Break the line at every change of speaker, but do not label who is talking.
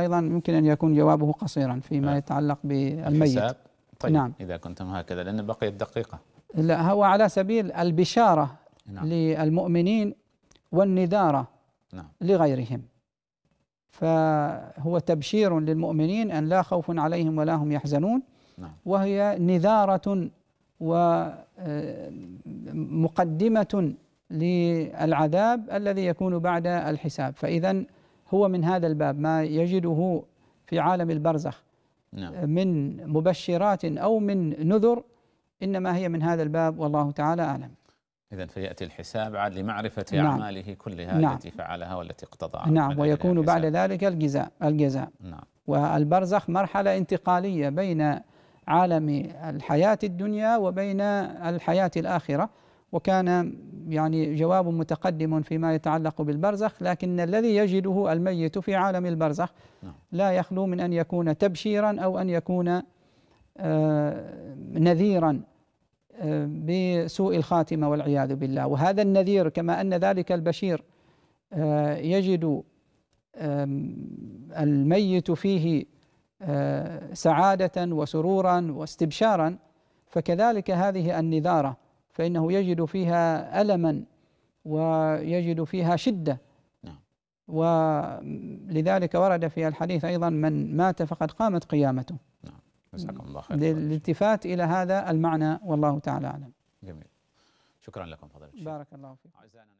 أيضا يمكن أن يكون جوابه قصيرا فيما نعم. يتعلق بالميت طيب نعم.
إذا كنتم هكذا لأن بقيت دقيقة
لا هو على سبيل البشارة نعم. للمؤمنين والنذارة نعم. لغيرهم فهو تبشير للمؤمنين أن لا خوف عليهم ولا هم يحزنون نعم. وهي نذارة ومقدمة آه، للعذاب الذي يكون بعد الحساب فإذا هو من هذا الباب ما يجده في عالم البرزخ نعم. آه، من مبشرات أو من نذر إنما هي من هذا الباب والله تعالى أعلم
إذا فيأتي الحساب عاد لمعرفة نعم. أعماله كلها نعم. التي فعلها والتي اقتضاها نعم ويكون
بعد ذلك الجزاء الجزاء نعم. والبرزخ مرحلة انتقالية بين عالم الحياة الدنيا وبين الحياة الآخرة وكان يعني جواب متقدم فيما يتعلق بالبرزخ لكن الذي يجده الميت في عالم البرزخ نعم. لا يخلو من أن يكون تبشيرا أو أن يكون آه، نذيرا آه، بسوء الخاتمة والعياذ بالله وهذا النذير كما أن ذلك البشير آه، يجد الميت فيه سعادة وسرورا واستبشارا فكذلك هذه النذاره فإنه يجد فيها ألما ويجد فيها شدة نعم. ولذلك ورد في الحديث أيضا من مات فقد قامت قيامته نعم. جزاكم الله خير للالتفات إلى هذا المعنى والله تعالى أعلم
جميل شكرا لكم الشيخ بارك الله فيك